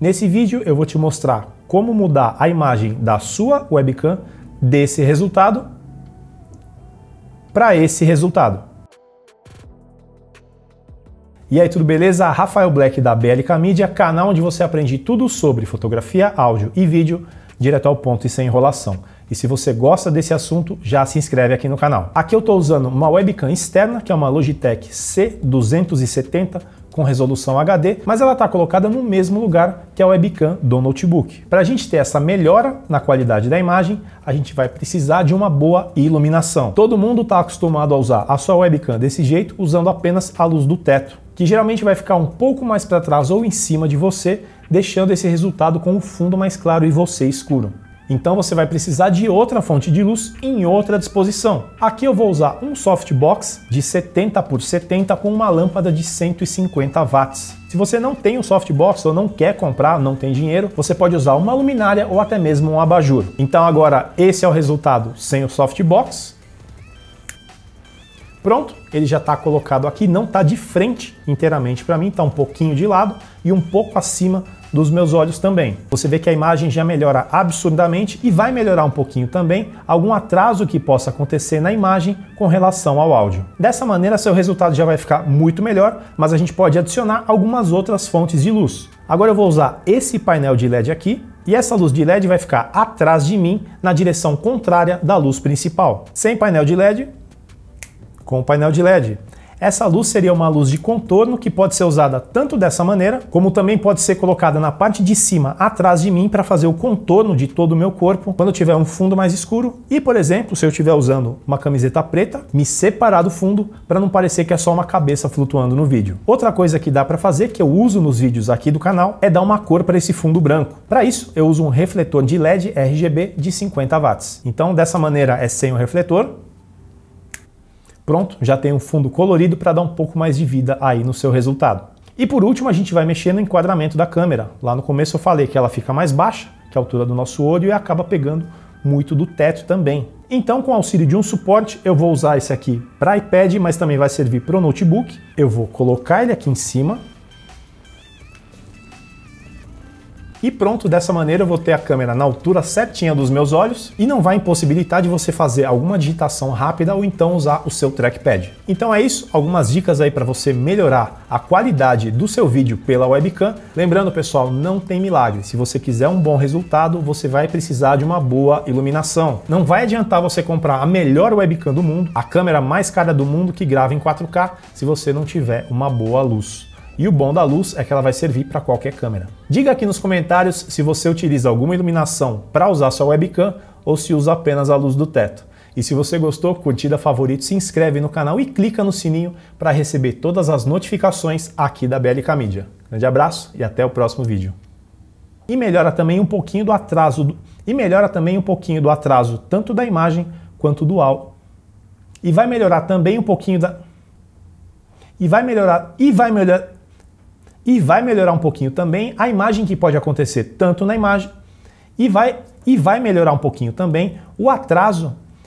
Nesse vídeo eu vou te mostrar como mudar a imagem da sua webcam desse resultado para esse resultado. E aí, tudo beleza? Rafael Black da BLK Media, canal onde você aprende tudo sobre fotografia, áudio e vídeo direto ao ponto e sem enrolação. E se você gosta desse assunto, já se inscreve aqui no canal. Aqui eu estou usando uma webcam externa, que é uma Logitech C270 com resolução HD, mas ela está colocada no mesmo lugar que a webcam do notebook. Para a gente ter essa melhora na qualidade da imagem, a gente vai precisar de uma boa iluminação. Todo mundo está acostumado a usar a sua webcam desse jeito, usando apenas a luz do teto, que geralmente vai ficar um pouco mais para trás ou em cima de você, deixando esse resultado com o fundo mais claro e você escuro. Então você vai precisar de outra fonte de luz em outra disposição. Aqui eu vou usar um softbox de 70 por 70 com uma lâmpada de 150 watts. Se você não tem um softbox ou não quer comprar, não tem dinheiro, você pode usar uma luminária ou até mesmo um abajur. Então agora esse é o resultado sem o softbox. Pronto, ele já está colocado aqui, não está de frente inteiramente para mim, está um pouquinho de lado e um pouco acima dos meus olhos também. Você vê que a imagem já melhora absurdamente e vai melhorar um pouquinho também algum atraso que possa acontecer na imagem com relação ao áudio. Dessa maneira, seu resultado já vai ficar muito melhor, mas a gente pode adicionar algumas outras fontes de luz. Agora eu vou usar esse painel de LED aqui e essa luz de LED vai ficar atrás de mim na direção contrária da luz principal. Sem painel de LED, com o painel de LED. Essa luz seria uma luz de contorno que pode ser usada tanto dessa maneira, como também pode ser colocada na parte de cima, atrás de mim, para fazer o contorno de todo o meu corpo quando eu tiver um fundo mais escuro. E, por exemplo, se eu estiver usando uma camiseta preta, me separar do fundo para não parecer que é só uma cabeça flutuando no vídeo. Outra coisa que dá para fazer, que eu uso nos vídeos aqui do canal, é dar uma cor para esse fundo branco. Para isso, eu uso um refletor de LED RGB de 50 watts. Então, dessa maneira é sem o refletor, Pronto, já tem um fundo colorido para dar um pouco mais de vida aí no seu resultado. E por último, a gente vai mexer no enquadramento da câmera. Lá no começo eu falei que ela fica mais baixa que é a altura do nosso olho e acaba pegando muito do teto também. Então, com o auxílio de um suporte, eu vou usar esse aqui para iPad, mas também vai servir para o notebook. Eu vou colocar ele aqui em cima E pronto, dessa maneira eu vou ter a câmera na altura certinha dos meus olhos e não vai impossibilitar de você fazer alguma digitação rápida ou então usar o seu trackpad. Então é isso, algumas dicas aí para você melhorar a qualidade do seu vídeo pela webcam. Lembrando, pessoal, não tem milagre. Se você quiser um bom resultado, você vai precisar de uma boa iluminação. Não vai adiantar você comprar a melhor webcam do mundo, a câmera mais cara do mundo que grava em 4K, se você não tiver uma boa luz. E o bom da luz é que ela vai servir para qualquer câmera. Diga aqui nos comentários se você utiliza alguma iluminação para usar sua webcam ou se usa apenas a luz do teto. E se você gostou, curtida, favorito, se inscreve no canal e clica no sininho para receber todas as notificações aqui da BLK Media. Grande abraço e até o próximo vídeo. E melhora também um pouquinho do atraso do... e melhora também um pouquinho do atraso tanto da imagem quanto do áudio. E vai melhorar também um pouquinho da e vai melhorar e vai melhorar e vai melhorar um pouquinho também a imagem que pode acontecer tanto na imagem e vai, e vai melhorar um pouquinho também o atraso